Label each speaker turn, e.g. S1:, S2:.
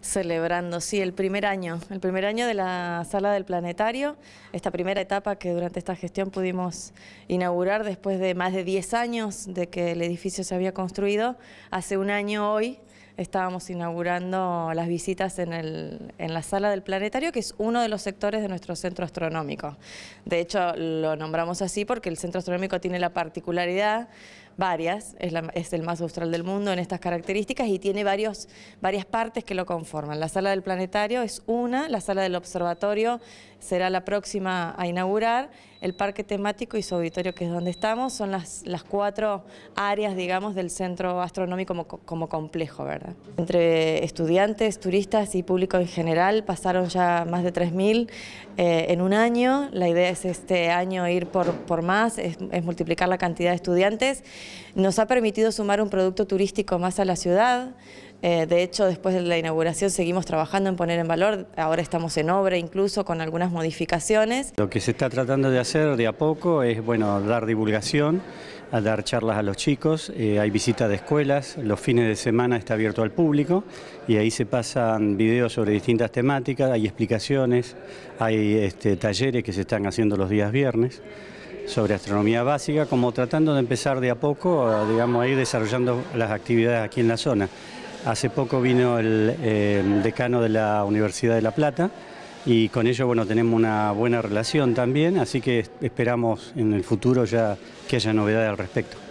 S1: celebrando, sí, el primer año, el primer año de la sala del planetario, esta primera etapa que durante esta gestión pudimos inaugurar después de más de 10 años de que el edificio se había construido, hace un año hoy estábamos inaugurando las visitas en, el, en, la sala del planetario, que es uno de los sectores de nuestro centro astronómico. De hecho, lo nombramos así porque el centro astronómico tiene la particularidad varias, es, el más austral del mundo en estas características y tiene varios, varias partes que lo conforman. La sala del planetario es una, la sala del observatorio será la próxima a inaugurar, el parque temático y su auditorio que es donde estamos, son las, las cuatro áreas, digamos, del centro astronómico como, complejo, ¿verdad? Entre estudiantes, turistas y público en general pasaron ya más de 3.000 eh, en un año, la idea es este año ir por, por más, es, es multiplicar la cantidad de estudiantes nos ha permitido sumar un producto turístico más a la ciudad. Eh, de hecho, después de la inauguración seguimos trabajando en poner en valor. Ahora estamos en obra incluso con algunas modificaciones.
S2: Lo que se está tratando de hacer de a poco es bueno, dar divulgación, dar charlas a los chicos. Eh, hay visitas de escuelas, los fines de semana está abierto al público y ahí se pasan videos sobre distintas temáticas, hay explicaciones, hay este, talleres que se están haciendo los días viernes sobre astronomía básica, como tratando de empezar de a poco, a, digamos, a ir desarrollando las actividades aquí en la zona. Hace poco vino el eh, decano de la Universidad de La Plata y con ello bueno, tenemos una buena relación también, así que esperamos en el futuro ya que haya novedades al respecto.